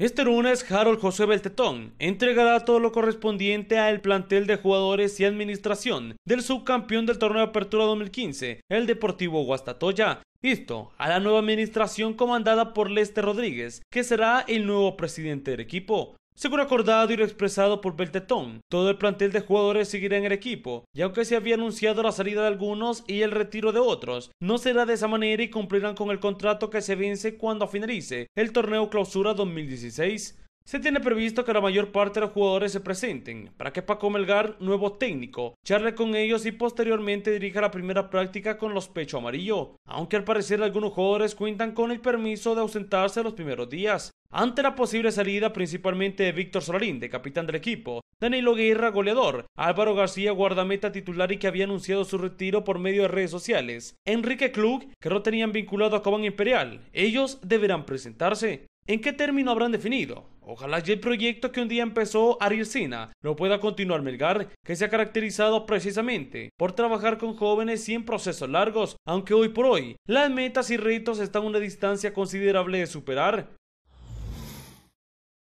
Este lunes, Harold José Beltetón entregará todo lo correspondiente al plantel de jugadores y administración del subcampeón del torneo de Apertura 2015, el Deportivo Guastatoya, Esto a la nueva administración comandada por Lester Rodríguez, que será el nuevo presidente del equipo. Según acordado y lo expresado por Beltetón, todo el plantel de jugadores seguirá en el equipo, y aunque se había anunciado la salida de algunos y el retiro de otros, no será de esa manera y cumplirán con el contrato que se vence cuando finalice el torneo clausura 2016. Se tiene previsto que la mayor parte de los jugadores se presenten, para que Paco Melgar, nuevo técnico, charle con ellos y posteriormente dirija la primera práctica con los pecho amarillo, aunque al parecer algunos jugadores cuentan con el permiso de ausentarse los primeros días. Ante la posible salida principalmente de Víctor de capitán del equipo, Danilo Guerra, goleador, Álvaro García, guardameta titular y que había anunciado su retiro por medio de redes sociales, Enrique Klug, que no tenían vinculado a Coban Imperial, ellos deberán presentarse. ¿En qué término habrán definido? Ojalá ya el proyecto que un día empezó Ariel Sina no pueda continuar Melgar, que se ha caracterizado precisamente por trabajar con jóvenes y en procesos largos, aunque hoy por hoy las metas y retos están a una distancia considerable de superar.